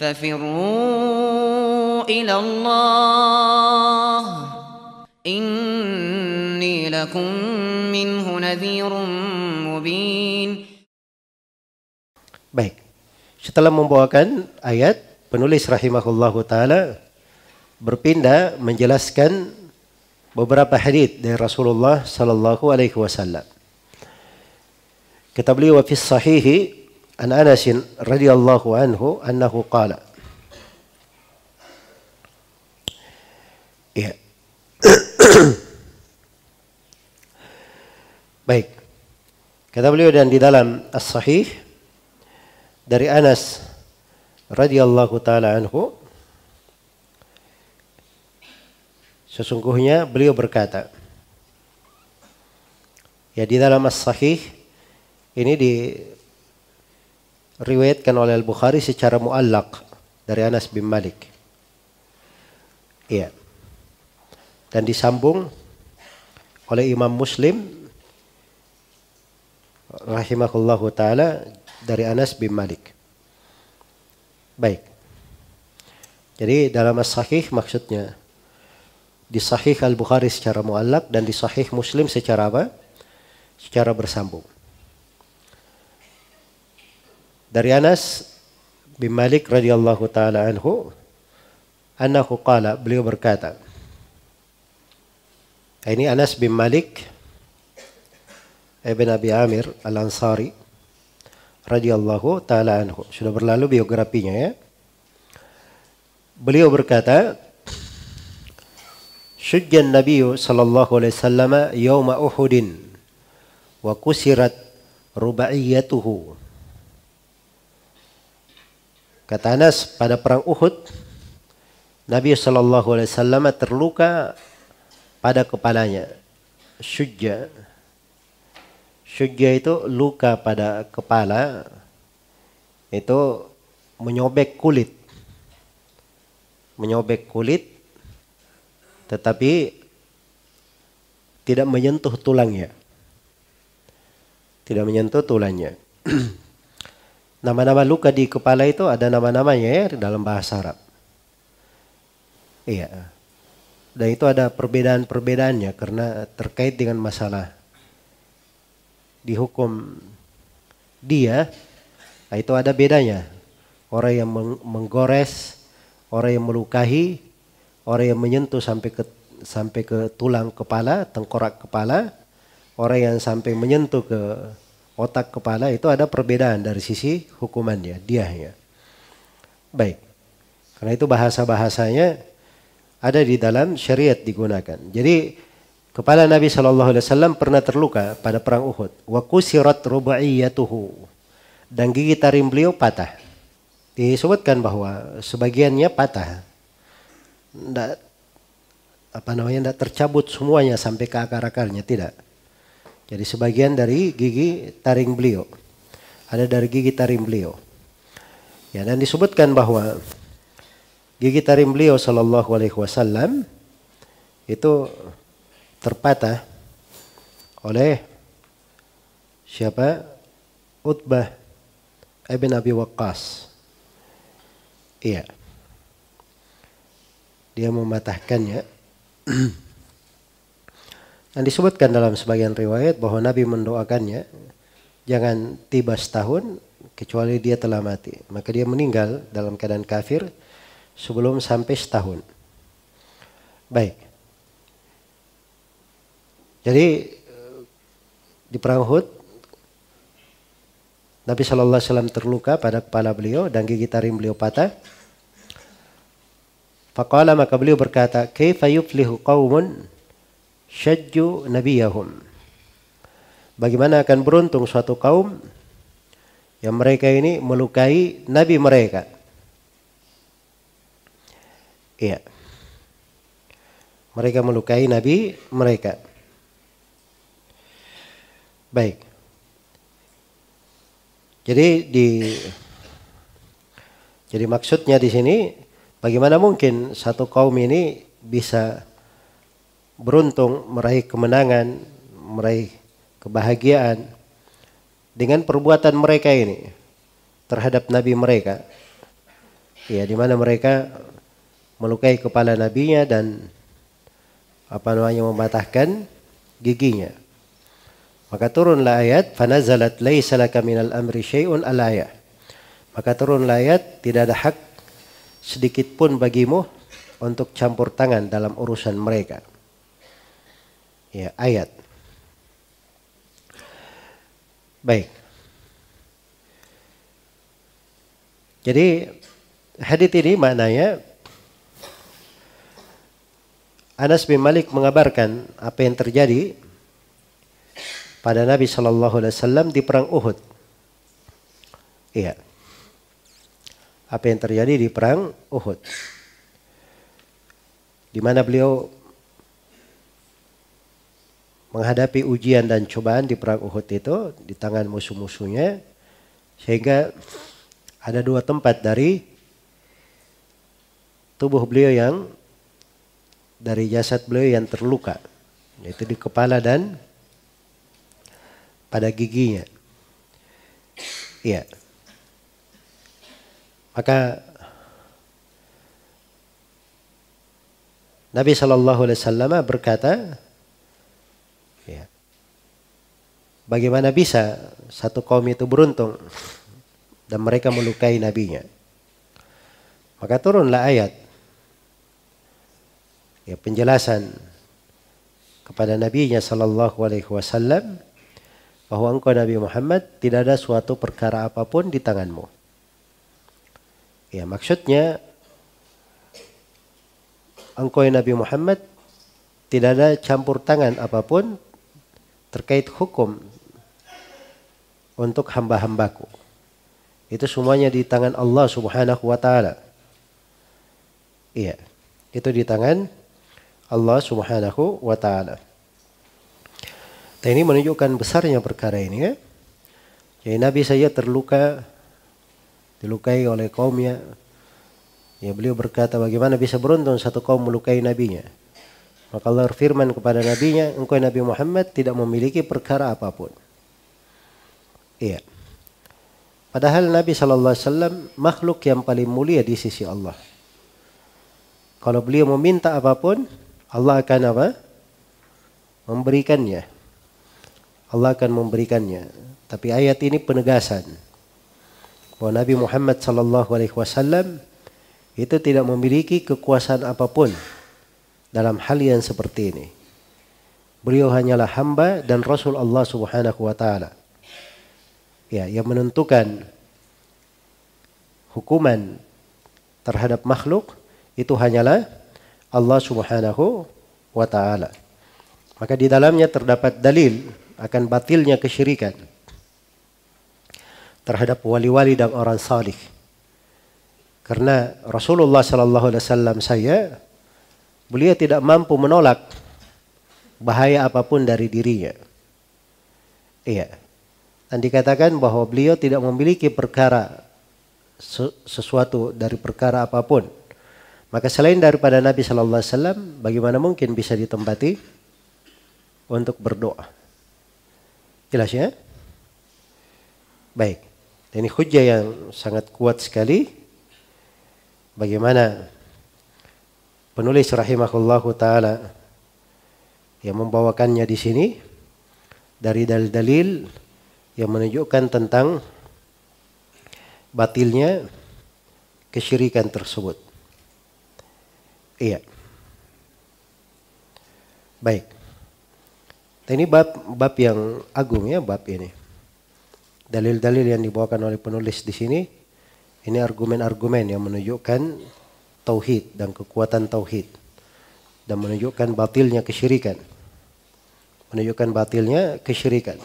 ففروا إلى الله إني لكم منه نذير مبين Baik, setelah membawakan ayat, penulis rahimahullah ta'ala berpindah menjelaskan beberapa hadith dari Rasulullah sallallahu alaihi wasallam. Kata beliau, وَفِي sahihi عن أنس رضي الله عنه أنه قال ya. Baik. Kata beliau dan di dalam As-Sahih dari Anas radhiyallahu taala anhu sesungguhnya beliau berkata Ya di dalam As-Sahih ini di riwayatkan oleh Al-Bukhari secara muallak dari Anas bin Malik. Iya. Dan disambung oleh Imam Muslim rahimahullahu taala dari Anas bin Malik. Baik. Jadi dalam as-sahih maksudnya di sahih Al-Bukhari secara muallak dan di sahih Muslim secara apa? Secara bersambung dari Anas bin Malik radhiyallahu taala anhu annahu qala beliau berkata ini Anas bin Malik Ibn Abi Amir Al-Ansari radhiyallahu taala anhu sudah berlalu biografinya ya beliau berkata Syujja Nabi sallallahu alaihi wasallam yauma Uhudin wa kusirat rubaiyatuhu Kata Anas pada perang Uhud Nabi Shallallahu Alaihi Wasallam terluka pada kepalanya. Syujja. Syujja itu luka pada kepala itu menyobek kulit. Menyobek kulit tetapi tidak menyentuh tulangnya. Tidak menyentuh tulangnya. Nama-nama luka di kepala itu ada nama-namanya ya dalam bahasa Arab. Iya. Dan itu ada perbedaan-perbedaannya karena terkait dengan masalah dihukum dia nah itu ada bedanya. Orang yang menggores, orang yang melukai, orang yang menyentuh sampai ke sampai ke tulang kepala, tengkorak kepala, orang yang sampai menyentuh ke otak kepala itu ada perbedaan dari sisi hukumannya, diahnya. Baik. Karena itu bahasa-bahasanya ada di dalam syariat digunakan. Jadi kepala Nabi Shallallahu Alaihi Wasallam pernah terluka pada perang Uhud. Wa kusirat rubaiyatuhu dan gigi taring beliau patah. Disebutkan bahwa sebagiannya patah. tidak apa namanya tidak tercabut semuanya sampai ke akar-akarnya tidak. Jadi sebagian dari gigi taring beliau. Ada dari gigi taring beliau. Ya, dan disebutkan bahwa gigi taring beliau sallallahu alaihi wasallam itu terpatah oleh siapa? Utbah ibn Abi Waqqas. Iya. Dia mematahkannya. Dan disebutkan dalam sebagian riwayat bahwa Nabi mendoakannya, jangan tiba setahun kecuali dia telah mati. Maka dia meninggal dalam keadaan kafir sebelum sampai setahun. Baik. Jadi di perang Hud Nabi Shallallahu Alaihi Wasallam terluka pada kepala beliau dan gigi taring beliau patah. Fakallah maka beliau berkata, "Kaifa yuflihu syajju nabiyahum. Bagaimana akan beruntung suatu kaum yang mereka ini melukai nabi mereka. Iya. Mereka melukai nabi mereka. Baik. Jadi di jadi maksudnya di sini bagaimana mungkin satu kaum ini bisa beruntung meraih kemenangan, meraih kebahagiaan dengan perbuatan mereka ini terhadap nabi mereka. Ya, di mana mereka melukai kepala nabinya dan apa namanya mematahkan giginya. Maka turunlah ayat fanazalat laisa laka minal amri syai'un alaya. Maka turunlah ayat tidak ada hak sedikit pun bagimu untuk campur tangan dalam urusan mereka ya ayat. Baik. Jadi hadits ini maknanya Anas bin Malik mengabarkan apa yang terjadi pada Nabi Shallallahu Alaihi Wasallam di perang Uhud. Iya. Apa yang terjadi di perang Uhud? Di mana beliau menghadapi ujian dan cobaan di perang Uhud itu di tangan musuh-musuhnya sehingga ada dua tempat dari tubuh beliau yang dari jasad beliau yang terluka yaitu di kepala dan pada giginya. Iya. Maka Nabi Shallallahu Alaihi Wasallam berkata, Bagaimana bisa satu kaum itu beruntung dan mereka melukai nabinya? Maka turunlah ayat ya penjelasan kepada nabinya sallallahu alaihi wasallam bahwa engkau Nabi Muhammad tidak ada suatu perkara apapun di tanganmu. Ya maksudnya engkau ya Nabi Muhammad tidak ada campur tangan apapun terkait hukum untuk hamba-hambaku. Itu semuanya di tangan Allah subhanahu wa ta'ala. Iya. Itu di tangan Allah subhanahu wa ta'ala. Nah ini menunjukkan besarnya perkara ini ya. Jadi Nabi saya terluka, dilukai oleh kaumnya. Ya beliau berkata bagaimana bisa beruntung satu kaum melukai nabinya. Maka Allah firman kepada nabinya, engkau Nabi Muhammad tidak memiliki perkara apapun. Iya. Padahal Nabi Shallallahu Alaihi Wasallam makhluk yang paling mulia di sisi Allah. Kalau beliau meminta apapun, Allah akan apa? Memberikannya. Allah akan memberikannya. Tapi ayat ini penegasan bahwa Nabi Muhammad Shallallahu Alaihi Wasallam itu tidak memiliki kekuasaan apapun dalam hal yang seperti ini. Beliau hanyalah hamba dan Rasul Allah Subhanahu Wa Taala ya yang menentukan hukuman terhadap makhluk itu hanyalah Allah Subhanahu wa taala. Maka di dalamnya terdapat dalil akan batilnya kesyirikan terhadap wali-wali dan orang salih. Karena Rasulullah sallallahu alaihi wasallam saya beliau tidak mampu menolak bahaya apapun dari dirinya. Iya, dan dikatakan bahwa beliau tidak memiliki perkara sesuatu dari perkara apapun. Maka selain daripada Nabi Shallallahu Alaihi Wasallam, bagaimana mungkin bisa ditempati untuk berdoa? Jelas ya? Baik. ini hujah yang sangat kuat sekali. Bagaimana penulis rahimahullahu taala yang membawakannya di sini dari dalil-dalil yang menunjukkan tentang batilnya kesyirikan tersebut. Iya. Baik. Dan nah, ini bab bab yang agung ya bab ini. Dalil-dalil yang dibawakan oleh penulis di sini ini argumen-argumen yang menunjukkan tauhid dan kekuatan tauhid dan menunjukkan batilnya kesyirikan. Menunjukkan batilnya kesyirikan.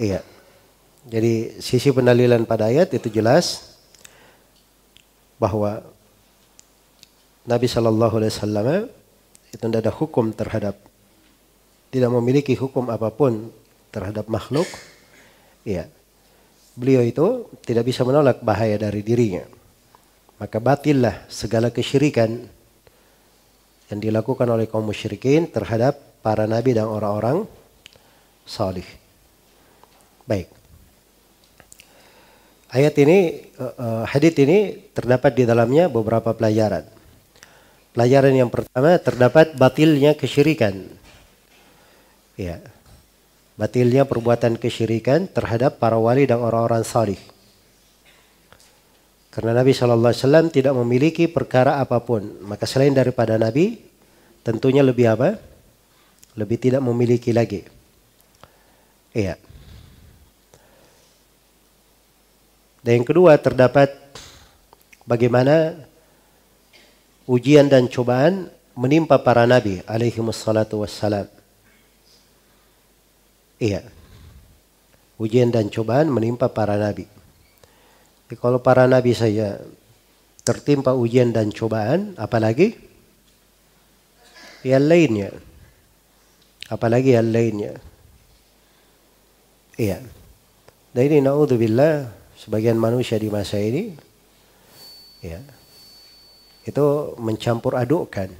Iya. Jadi sisi pendalilan pada ayat itu jelas bahwa Nabi Shallallahu Alaihi Wasallam itu tidak ada hukum terhadap tidak memiliki hukum apapun terhadap makhluk. Iya. Beliau itu tidak bisa menolak bahaya dari dirinya. Maka batillah segala kesyirikan yang dilakukan oleh kaum musyrikin terhadap para nabi dan orang-orang salih. Baik. Ayat ini, uh, ini terdapat di dalamnya beberapa pelajaran. Pelajaran yang pertama terdapat batilnya kesyirikan. Ya. Batilnya perbuatan kesyirikan terhadap para wali dan orang-orang salih. Karena Nabi SAW tidak memiliki perkara apapun, maka selain daripada Nabi, tentunya lebih apa? Lebih tidak memiliki lagi. Iya. Dan yang kedua terdapat bagaimana ujian dan cobaan menimpa para nabi alaihi wassalatu wassalam. Iya. Ujian dan cobaan menimpa para nabi. Jadi ya, kalau para nabi saja tertimpa ujian dan cobaan, apalagi yang lainnya. Apalagi yang lainnya. Iya. Dan ini naudzubillah sebagian manusia di masa ini ya itu mencampur adukkan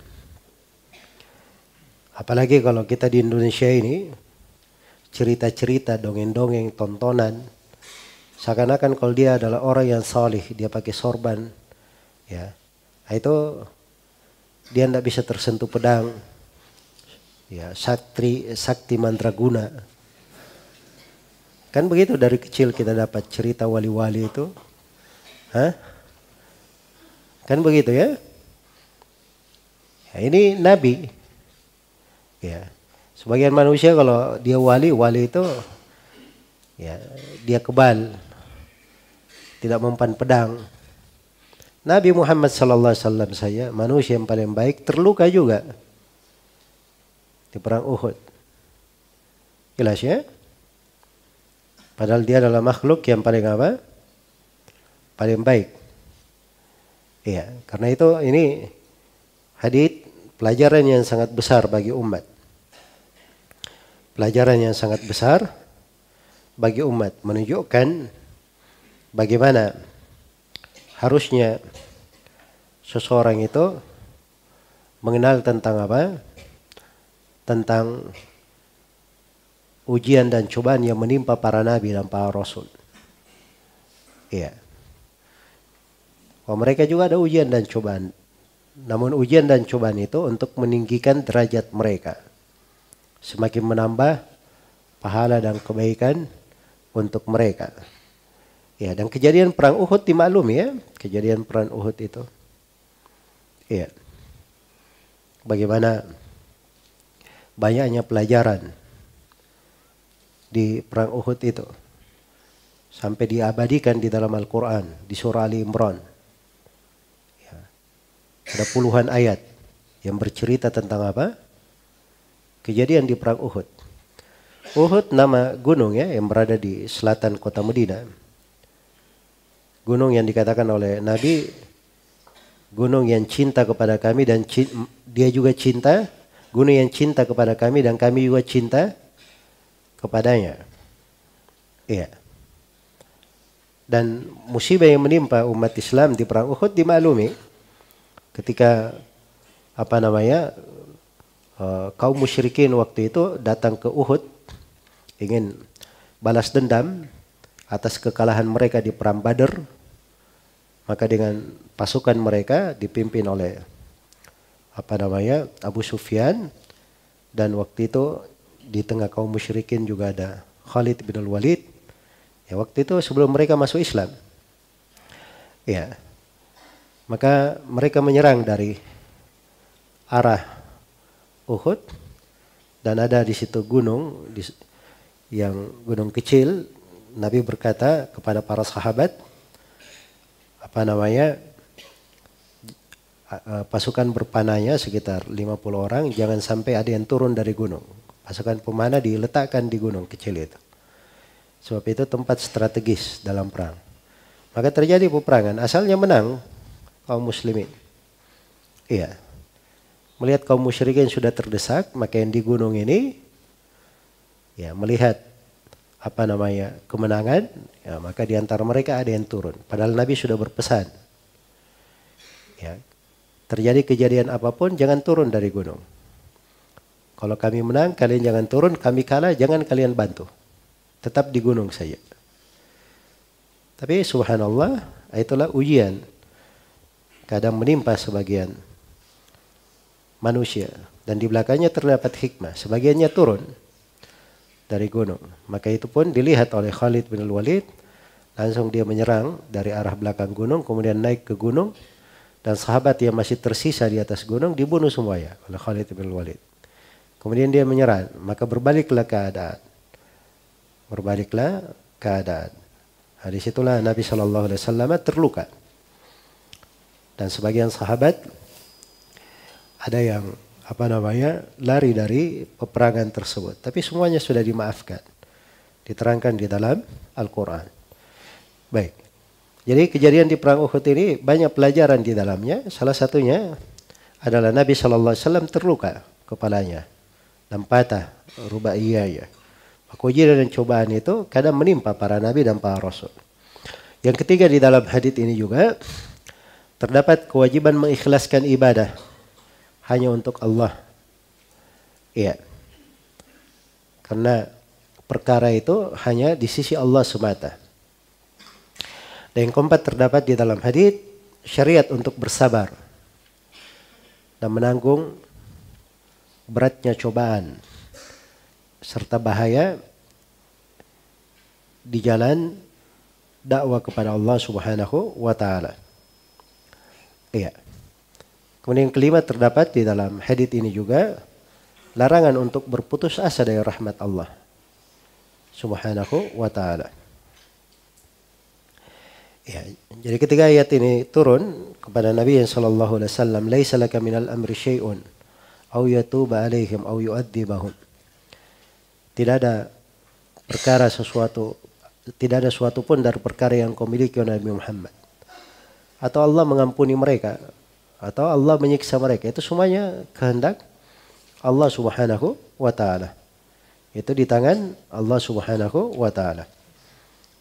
apalagi kalau kita di Indonesia ini cerita-cerita dongeng-dongeng tontonan seakan-akan kalau dia adalah orang yang salih dia pakai sorban ya itu dia tidak bisa tersentuh pedang ya sakti sakti mandraguna Kan begitu dari kecil kita dapat cerita wali-wali itu. Hah? Kan begitu ya? ya ini nabi. Ya. Sebagian manusia kalau dia wali, wali itu ya dia kebal. Tidak mempan pedang. Nabi Muhammad sallallahu alaihi wasallam saya manusia yang paling baik terluka juga di perang Uhud. Jelas ya? Padahal dia adalah makhluk yang paling apa? Paling baik. Iya, karena itu ini hadith pelajaran yang sangat besar bagi umat. Pelajaran yang sangat besar bagi umat menunjukkan bagaimana harusnya seseorang itu mengenal tentang apa? Tentang ujian dan cobaan yang menimpa para nabi dan para rasul. Iya. Oh, mereka juga ada ujian dan cobaan. Namun ujian dan cobaan itu untuk meninggikan derajat mereka. Semakin menambah pahala dan kebaikan untuk mereka. Ya, dan kejadian perang Uhud dimaklum ya, kejadian perang Uhud itu. Ya, Bagaimana banyaknya pelajaran di perang Uhud itu. Sampai diabadikan di dalam Al-Quran, di surah Ali Imran. Ya. Ada puluhan ayat yang bercerita tentang apa? Kejadian di perang Uhud. Uhud nama gunung ya yang berada di selatan kota Medina. Gunung yang dikatakan oleh Nabi gunung yang cinta kepada kami dan dia juga cinta, gunung yang cinta kepada kami dan kami juga cinta kepadanya. Iya. Dan musibah yang menimpa umat Islam di perang Uhud dimaklumi ketika apa namanya eh, kaum musyrikin waktu itu datang ke Uhud ingin balas dendam atas kekalahan mereka di perang Badr maka dengan pasukan mereka dipimpin oleh apa namanya Abu Sufyan dan waktu itu di tengah kaum musyrikin juga ada Khalid bin walid Ya, waktu itu sebelum mereka masuk Islam. Ya. Maka mereka menyerang dari arah Uhud dan ada di situ gunung di, yang gunung kecil. Nabi berkata kepada para sahabat, apa namanya pasukan berpanahnya sekitar 50 orang jangan sampai ada yang turun dari gunung Pasukan pemana diletakkan di gunung kecil itu. Sebab itu tempat strategis dalam perang. Maka terjadi peperangan. Asalnya menang kaum muslimin. Iya. Melihat kaum musyrikin sudah terdesak, maka yang di gunung ini ya melihat apa namanya kemenangan, ya, maka di antara mereka ada yang turun. Padahal Nabi sudah berpesan. Ya, terjadi kejadian apapun jangan turun dari gunung. Kalau kami menang, kalian jangan turun. Kami kalah, jangan kalian bantu. Tetap di gunung saja. Tapi subhanallah, itulah ujian. Kadang menimpa sebagian manusia. Dan di belakangnya terdapat hikmah. Sebagiannya turun dari gunung. Maka itu pun dilihat oleh Khalid bin Walid. Langsung dia menyerang dari arah belakang gunung. Kemudian naik ke gunung. Dan sahabat yang masih tersisa di atas gunung dibunuh semuanya oleh Khalid bin Walid. Kemudian dia menyerah, maka berbaliklah keadaan. Berbaliklah keadaan. Nah, situlah Nabi Shallallahu Alaihi Wasallam terluka. Dan sebagian sahabat ada yang apa namanya lari dari peperangan tersebut. Tapi semuanya sudah dimaafkan. Diterangkan di dalam Al-Quran. Baik. Jadi kejadian di perang Uhud ini banyak pelajaran di dalamnya. Salah satunya adalah Nabi Shallallahu Alaihi Wasallam terluka kepalanya rubah rubaiyah ya. Maka ujian dan cobaan itu kadang menimpa para nabi dan para rasul. Yang ketiga di dalam hadis ini juga terdapat kewajiban mengikhlaskan ibadah hanya untuk Allah. Iya. Karena perkara itu hanya di sisi Allah semata. Dan yang keempat terdapat di dalam hadis syariat untuk bersabar dan menanggung beratnya cobaan serta bahaya di jalan dakwah kepada Allah Subhanahu wa taala. Iya. Kemudian yang kelima terdapat di dalam hadis ini juga larangan untuk berputus asa dari rahmat Allah Subhanahu wa taala. Ya, jadi ketika ayat ini turun kepada Nabi sallallahu alaihi wasallam, "Laisa laka minal amri syai'un." au yatuba alaihim au yu'adzibahum. Tidak ada perkara sesuatu tidak ada suatu pun dari perkara yang kau miliki oleh Nabi Muhammad. Atau Allah mengampuni mereka atau Allah menyiksa mereka. Itu semuanya kehendak Allah Subhanahu wa taala. Itu di tangan Allah Subhanahu wa taala.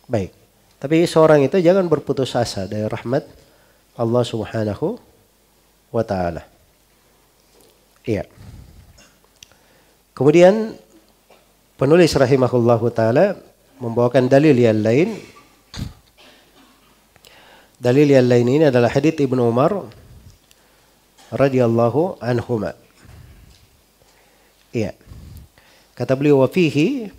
Baik. Tapi seorang itu jangan berputus asa dari rahmat Allah Subhanahu wa taala. Iya. Kemudian penulis rahimahullahu taala membawakan dalil yang lain. Dalil yang lain ini adalah hadis Ibnu Umar radhiyallahu anhuma. Iya. Kata beliau wa fihi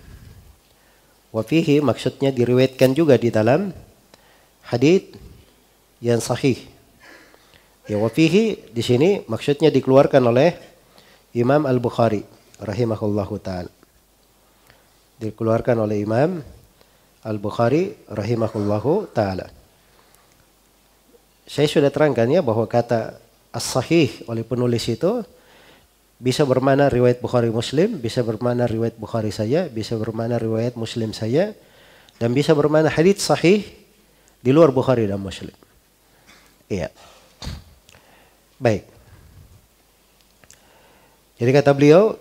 maksudnya diriwayatkan juga di dalam hadis yang sahih. Ya fihi di sini maksudnya dikeluarkan oleh Imam Al-Bukhari rahimahullahu taala. Dikeluarkan oleh Imam Al-Bukhari rahimahullahu taala. Saya sudah terangkan ya bahwa kata as-sahih oleh penulis itu bisa bermana riwayat Bukhari Muslim, bisa bermana riwayat Bukhari saya, bisa bermana riwayat Muslim saya, dan bisa bermana hadits sahih di luar Bukhari dan Muslim. Iya. Baik. Jadi kata beliau,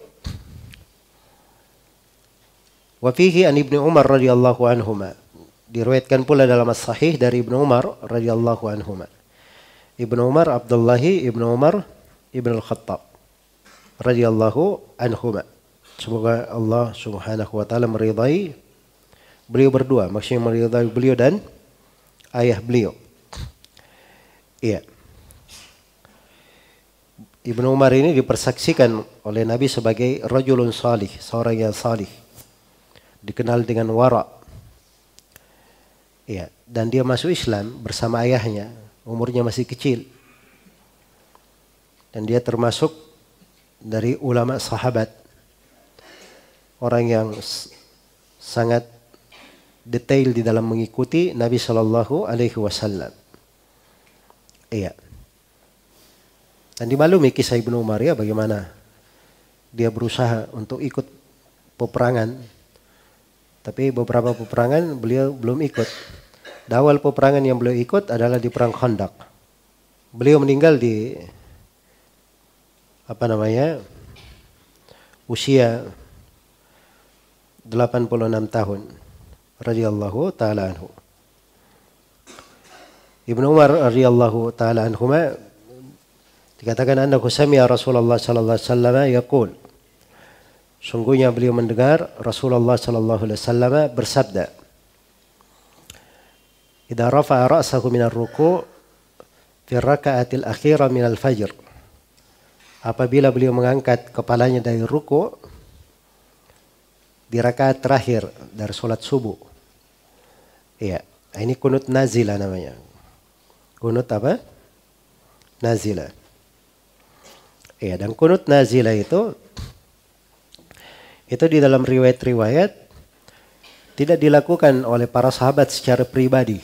fihi an ibnu Umar radhiyallahu anhuma. Diriwayatkan pula dalam as-sahih dari ibnu Umar radhiyallahu anhuma. Ibnu Umar Abdullahi ibnu Umar ibnu Al-Khattab radhiyallahu anhuma. Semoga Allah Subhanahu wa taala meridai beliau berdua, maksudnya meridai beliau dan ayah beliau. Iya. Yeah. Ibnu Umar ini dipersaksikan oleh Nabi sebagai rajulun salih, seorang yang salih. Dikenal dengan wara. Ya, dan dia masuk Islam bersama ayahnya, umurnya masih kecil. Dan dia termasuk dari ulama sahabat. Orang yang sangat detail di dalam mengikuti Nabi Shallallahu alaihi wasallam. Iya. Dan dimaklumi kisah Ibnu Umar ya bagaimana dia berusaha untuk ikut peperangan. Tapi beberapa peperangan beliau belum ikut. Dawal peperangan yang beliau ikut adalah di perang Khandaq. Beliau meninggal di apa namanya? usia 86 tahun radhiyallahu taala anhu. Ibnu Umar radhiyallahu taala anhuma Dikatakan anda sami'a Rasulullah sallallahu alaihi wasallam yaqul. Sungguhnya beliau mendengar Rasulullah sallallahu alaihi wasallam bersabda. Idza rafa'a ra'sahu min ar-ruku' fi raka'atil akhirah min al-fajr. Apabila beliau mengangkat kepalanya dari ruku' di rakaat terakhir dari sholat subuh. Iya, ini kunut nazila namanya. Kunut apa? Nazila. Ya, dan kunut nazila itu itu di dalam riwayat-riwayat tidak dilakukan oleh para sahabat secara pribadi.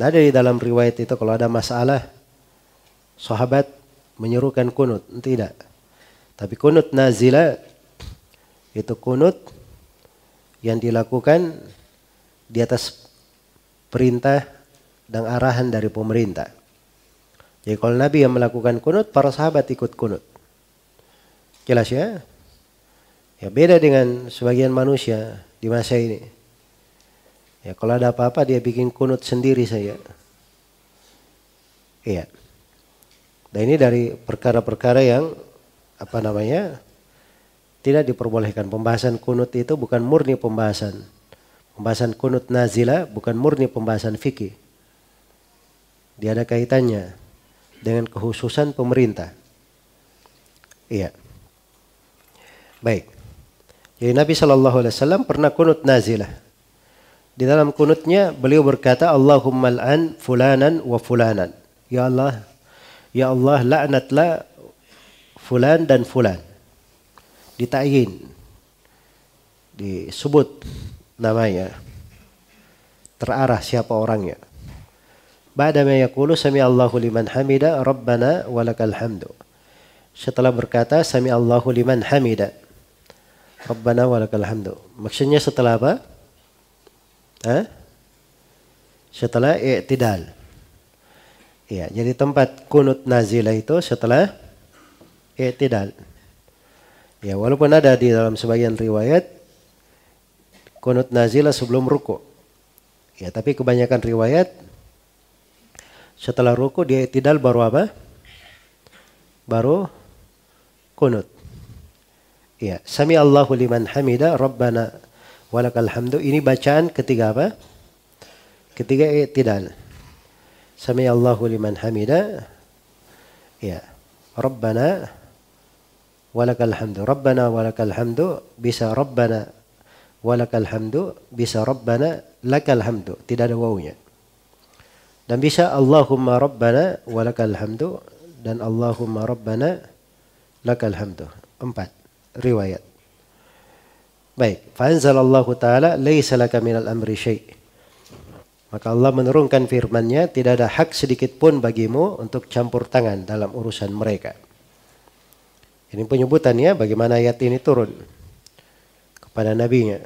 Nah, ada di dalam riwayat itu kalau ada masalah sahabat menyerukan kunut, tidak. Tapi kunut nazila itu kunut yang dilakukan di atas perintah dan arahan dari pemerintah. Jadi kalau Nabi yang melakukan kunut, para sahabat ikut kunut. Jelas ya? Ya beda dengan sebagian manusia di masa ini. Ya kalau ada apa-apa dia bikin kunut sendiri saya. Iya. Dan ini dari perkara-perkara yang apa namanya tidak diperbolehkan. Pembahasan kunut itu bukan murni pembahasan. Pembahasan kunut nazila bukan murni pembahasan fikih. Dia ada kaitannya dengan kehususan pemerintah. Iya. Baik. Jadi Nabi Shallallahu Alaihi Wasallam pernah kunut nazilah. Di dalam kunutnya beliau berkata, Allahumma al'an fulanan wa fulanan. Ya Allah, ya Allah laknatlah fulan dan fulan. Ditayin. Disebut namanya. Terarah siapa orangnya. Setelah berkata sami Allahu liman hamida. Rabbana walakal hamdu. Maksudnya setelah apa? Hah? Setelah i'tidal. Ya, jadi tempat kunut nazilah itu setelah i'tidal. Ya, walaupun ada di dalam sebagian riwayat kunut nazilah sebelum ruku. Ya, tapi kebanyakan riwayat setelah ruku dia tidak baru apa? Baru kunut. Ya, sami Allahu liman hamida rabbana walakal hamdu. Ini bacaan ketiga apa? Ketiga i'tidal. Sami Allahu liman hamida. Ya. Rabbana walakal hamdu. Rabbana walakal hamdu bisa Rabbana walakal hamdu bisa Rabbana lakal hamdu. Tidak ada wawunya. Dan bisa Allahumma rabbana walakal hamdu dan Allahumma rabbana lakal hamdu. Empat riwayat. Baik, fa'anzalallahu taala laisa laka minal amri syai'. Maka Allah menurunkan firman-Nya, tidak ada hak sedikit pun bagimu untuk campur tangan dalam urusan mereka. Ini penyebutannya bagaimana ayat ini turun kepada nabinya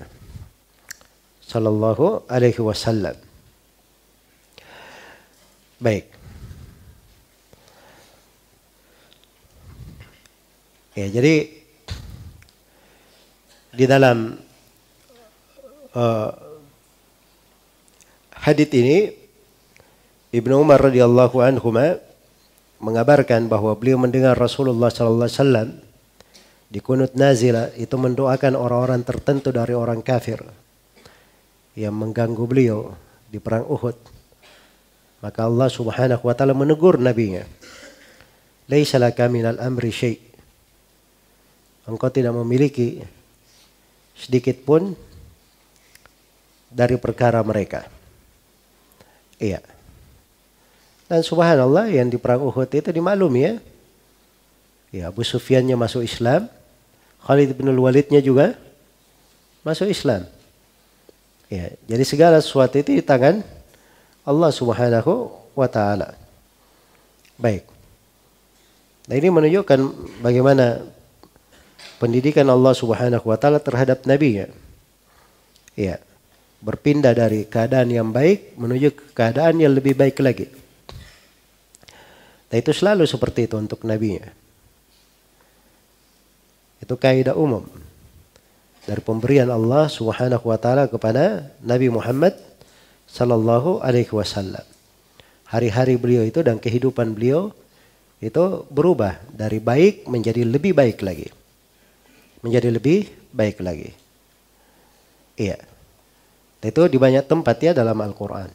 sallallahu alaihi wasallam. Baik. Ya, jadi di dalam uh, eh, hadit ini Ibnu Umar radhiyallahu anhu mengabarkan bahwa beliau mendengar Rasulullah sallallahu alaihi wasallam di kunut nazila itu mendoakan orang-orang tertentu dari orang kafir yang mengganggu beliau di perang Uhud. Maka Allah Subhanahu wa taala menegur nabinya. Laisa laka minal amri syai. Engkau tidak memiliki sedikit pun dari perkara mereka. Iya. Dan subhanallah yang di perang Uhud itu dimaklumi ya. Ya, Abu Sufyannya masuk Islam, Khalid bin Walidnya juga masuk Islam. Ya, jadi segala sesuatu itu di tangan Allah Subhanahu wa taala. Baik. Nah, ini menunjukkan bagaimana pendidikan Allah Subhanahu wa taala terhadap Nabi Ya. Iya. Berpindah dari keadaan yang baik menuju ke keadaan yang lebih baik lagi. Nah, itu selalu seperti itu untuk nabinya. Itu kaidah umum dari pemberian Allah Subhanahu wa taala kepada Nabi Muhammad Sallallahu Alaihi Wasallam. Hari-hari beliau itu dan kehidupan beliau itu berubah dari baik menjadi lebih baik lagi. Menjadi lebih baik lagi. Iya. Itu di banyak tempat ya dalam Al-Quran.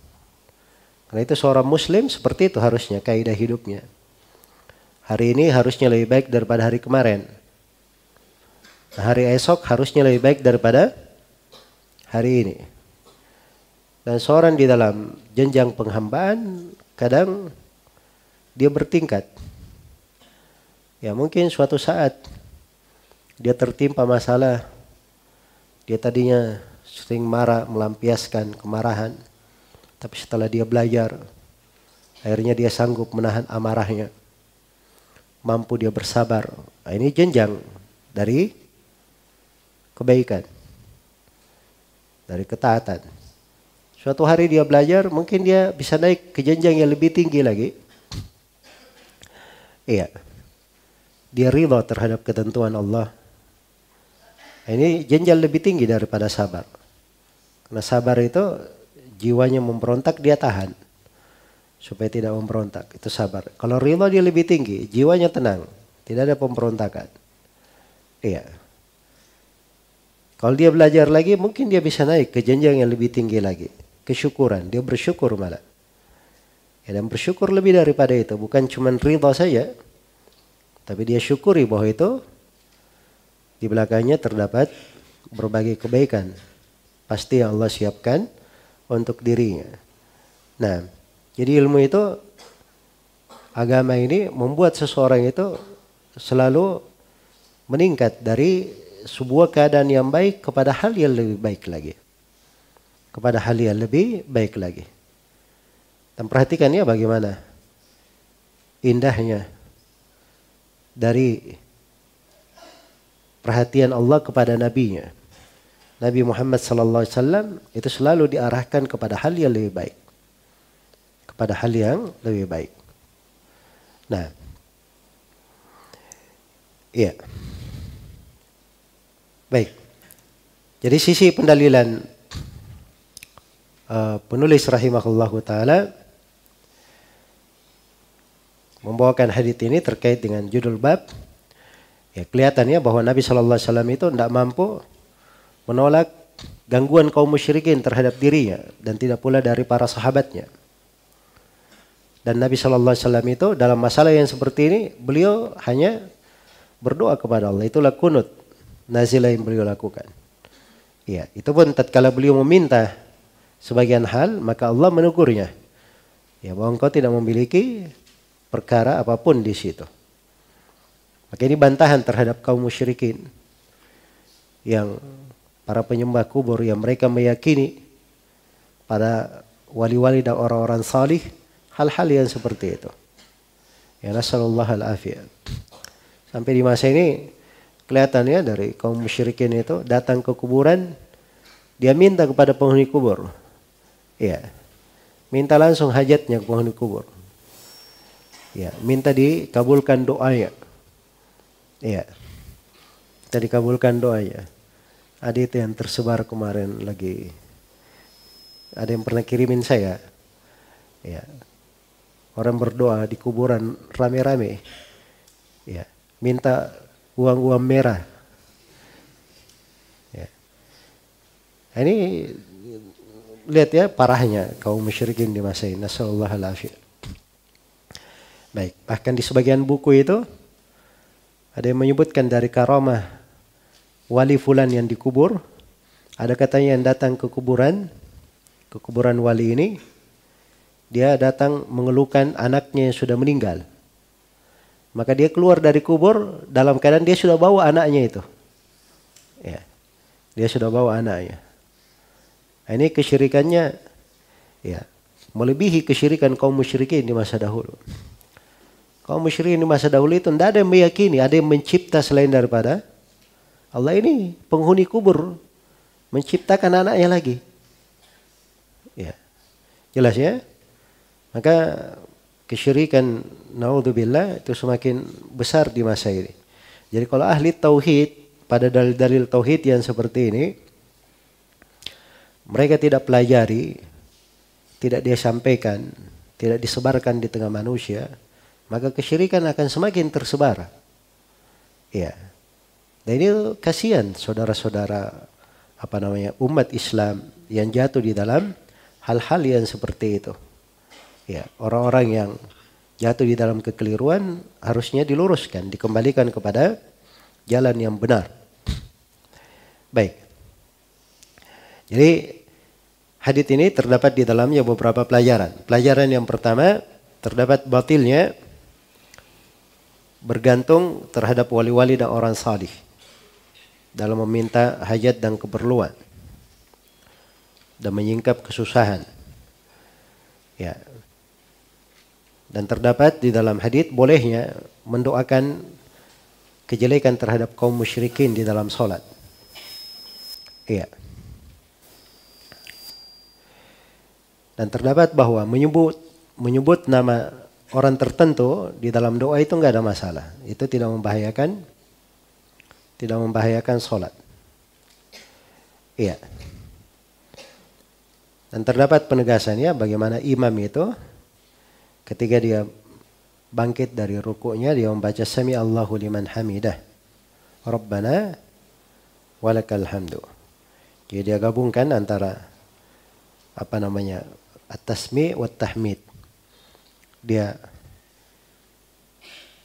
Karena itu seorang muslim seperti itu harusnya kaidah hidupnya. Hari ini harusnya lebih baik daripada hari kemarin. Hari esok harusnya lebih baik daripada hari ini seorang di dalam jenjang penghambaan kadang dia bertingkat. Ya mungkin suatu saat dia tertimpa masalah. Dia tadinya sering marah, melampiaskan kemarahan. Tapi setelah dia belajar, akhirnya dia sanggup menahan amarahnya. Mampu dia bersabar. Nah, ini jenjang dari kebaikan, dari ketaatan. Suatu hari dia belajar, mungkin dia bisa naik ke jenjang yang lebih tinggi lagi. Iya. Dia riba terhadap ketentuan Allah. Ini jenjang lebih tinggi daripada sabar. Karena sabar itu jiwanya memberontak, dia tahan. Supaya tidak memberontak, itu sabar. Kalau riba dia lebih tinggi, jiwanya tenang. Tidak ada pemberontakan. Iya. Kalau dia belajar lagi, mungkin dia bisa naik ke jenjang yang lebih tinggi lagi kesyukuran. Dia bersyukur malah. Ya, dan bersyukur lebih daripada itu. Bukan cuma rida saja. Tapi dia syukuri bahwa itu di belakangnya terdapat berbagai kebaikan. Pasti yang Allah siapkan untuk dirinya. Nah, jadi ilmu itu agama ini membuat seseorang itu selalu meningkat dari sebuah keadaan yang baik kepada hal yang lebih baik lagi kepada hal yang lebih baik lagi. Dan perhatikan ya bagaimana indahnya dari perhatian Allah kepada nabinya. Nabi Muhammad sallallahu alaihi wasallam itu selalu diarahkan kepada hal yang lebih baik. Kepada hal yang lebih baik. Nah. Iya. Baik. Jadi sisi pendalilan Eh, penulis rahimahullah taala membawakan hadits ini terkait dengan judul bab ya kelihatannya bahwa Nabi Shallallahu Alaihi Wasallam itu tidak mampu menolak gangguan kaum musyrikin terhadap dirinya dan tidak pula dari para sahabatnya. Dan Nabi Shallallahu Alaihi Wasallam itu dalam masalah yang seperti ini beliau hanya berdoa kepada Allah itulah kunut nazilah yang beliau lakukan. Ya, itu pun tatkala beliau meminta sebagian hal, maka Allah menegurnya. Ya bahwa engkau tidak memiliki perkara apapun di situ. Maka ini bantahan terhadap kaum musyrikin yang para penyembah kubur yang mereka meyakini pada wali-wali dan orang-orang salih hal-hal yang seperti itu. Ya nasallallahu al Sampai di masa ini kelihatannya dari kaum musyrikin itu datang ke kuburan dia minta kepada penghuni kubur Ya. Minta langsung hajatnya ke penghuni kubur. Ya, minta dikabulkan doanya. Ya. Minta dikabulkan doanya. Ada itu yang tersebar kemarin lagi. Ada yang pernah kirimin saya. Ya. Orang berdoa di kuburan rame-rame. Ya. Minta uang-uang merah. Ya. Ini lihat ya parahnya kaum musyrikin di masa ini. Nasallahu alaihi Baik, bahkan di sebagian buku itu ada yang menyebutkan dari karamah wali fulan yang dikubur, ada katanya yang datang ke kuburan, ke kuburan wali ini, dia datang mengeluhkan anaknya yang sudah meninggal. Maka dia keluar dari kubur dalam keadaan dia sudah bawa anaknya itu. Ya. Dia sudah bawa anaknya. Nah, ini kesyirikannya ya melebihi kesyirikan kaum musyrikin di masa dahulu. Kaum musyrikin di masa dahulu itu tidak ada yang meyakini, ada yang mencipta selain daripada Allah ini penghuni kubur menciptakan anaknya lagi. Ya. Jelas ya? Maka kesyirikan naudzubillah itu semakin besar di masa ini. Jadi kalau ahli tauhid pada dalil-dalil tauhid yang seperti ini mereka tidak pelajari, tidak dia sampaikan, tidak disebarkan di tengah manusia, maka kesyirikan akan semakin tersebar. Ya. Dan ini kasihan saudara-saudara apa namanya umat Islam yang jatuh di dalam hal-hal yang seperti itu. Ya, orang-orang yang jatuh di dalam kekeliruan harusnya diluruskan, dikembalikan kepada jalan yang benar. Baik. Jadi Hadith ini terdapat di dalamnya beberapa pelajaran. Pelajaran yang pertama terdapat batilnya bergantung terhadap wali-wali dan orang salih dalam meminta hajat dan keperluan dan menyingkap kesusahan. Ya. Dan terdapat di dalam hadith bolehnya mendoakan kejelekan terhadap kaum musyrikin di dalam sholat. Iya. Dan terdapat bahwa menyebut menyebut nama orang tertentu di dalam doa itu nggak ada masalah. Itu tidak membahayakan tidak membahayakan sholat. Iya. Dan terdapat penegasannya bagaimana imam itu ketika dia bangkit dari rukuknya dia membaca sami Allahu liman hamidah. Rabbana walakal hamdu. Jadi dia gabungkan antara apa namanya at-tasmi wa tahmid. Dia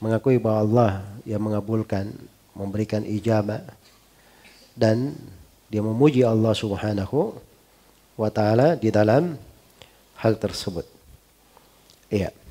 mengakui bahwa Allah yang mengabulkan, memberikan ijabah dan dia memuji Allah Subhanahu wa taala di dalam hal tersebut. Iya.